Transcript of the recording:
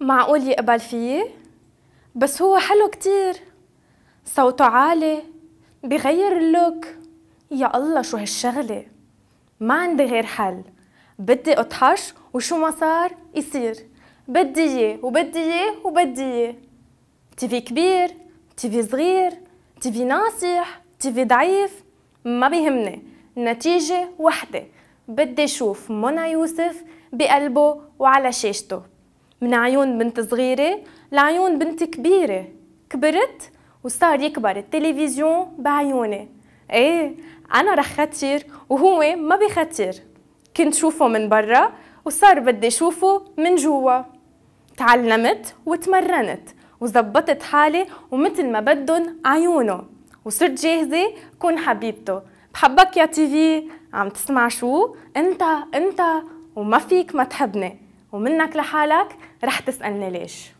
معقول يقبل فيي؟ بس هو حلو كتير صوته عالي بغير اللوك يا الله شو هالشغلة ما عندي غير حل بدي أطحش وشو ما صار يصير بدي إياه وبدي إياه وبدي إياه تيفي كبير تيفي صغير تيفي ناصح تيفي ضعيف ما بيهمني النتيجة وحدة بدي أشوف منى يوسف بقلبه وعلى شاشته من عيون بنت صغيرة لعيون بنت كبيرة كبرت وصار يكبر التلفزيون بعيوني ايه انا رح خطير وهو ما بخطر كنت شوفه من برا وصار بدي شوفه من جوا تعلمت وتمرنت وزبطت حالي ومثل ما بدن عيونه وصرت جاهزة كون حبيبته بحبك يا تيفي عم تسمع شو انت انت وما فيك ما تحبني ومنك لحالك رح تسألني ليش